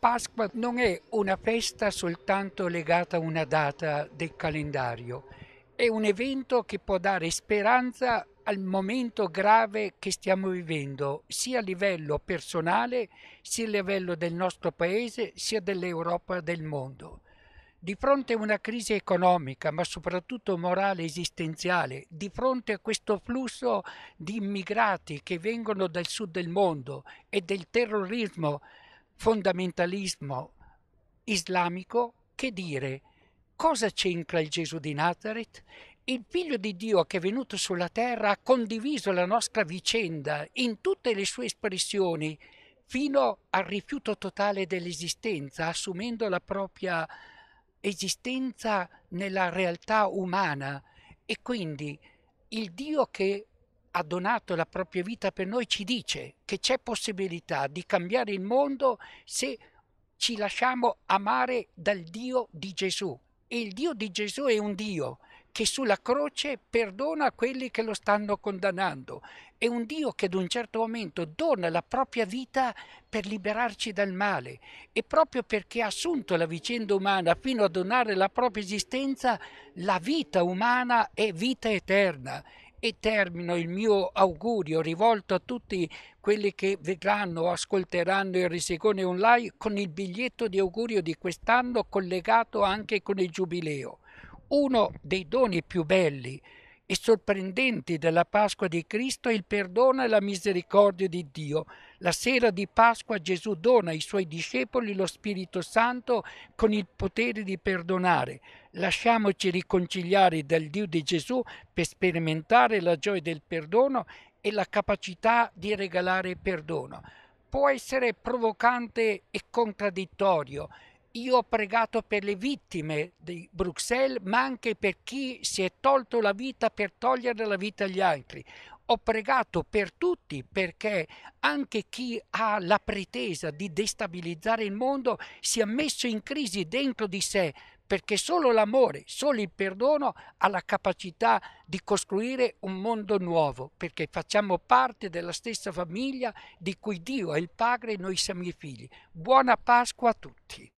Pasqua non è una festa soltanto legata a una data del calendario, è un evento che può dare speranza al momento grave che stiamo vivendo, sia a livello personale, sia a livello del nostro paese, sia dell'Europa del mondo. Di fronte a una crisi economica, ma soprattutto morale e esistenziale, di fronte a questo flusso di immigrati che vengono dal sud del mondo e del terrorismo fondamentalismo islamico che dire cosa c'entra il Gesù di Nazareth? Il figlio di Dio che è venuto sulla terra ha condiviso la nostra vicenda in tutte le sue espressioni fino al rifiuto totale dell'esistenza, assumendo la propria esistenza nella realtà umana e quindi il Dio che ha donato la propria vita per noi ci dice che c'è possibilità di cambiare il mondo se ci lasciamo amare dal Dio di Gesù. E il Dio di Gesù è un Dio che sulla croce perdona quelli che lo stanno condannando. È un Dio che ad un certo momento dona la propria vita per liberarci dal male. E proprio perché ha assunto la vicenda umana fino a donare la propria esistenza, la vita umana è vita eterna e termino il mio augurio rivolto a tutti quelli che vedranno o ascolteranno il Risegone Online con il biglietto di augurio di quest'anno collegato anche con il Giubileo. Uno dei doni più belli e sorprendenti della Pasqua di Cristo è il perdono e la misericordia di Dio. La sera di Pasqua Gesù dona ai suoi discepoli lo Spirito Santo con il potere di perdonare. Lasciamoci riconciliare dal Dio di Gesù per sperimentare la gioia del perdono e la capacità di regalare perdono. Può essere provocante e contraddittorio, io ho pregato per le vittime di Bruxelles, ma anche per chi si è tolto la vita per togliere la vita agli altri. Ho pregato per tutti perché anche chi ha la pretesa di destabilizzare il mondo si è messo in crisi dentro di sé perché solo l'amore, solo il perdono ha la capacità di costruire un mondo nuovo, perché facciamo parte della stessa famiglia di cui Dio è il Padre e noi siamo i figli. Buona Pasqua a tutti.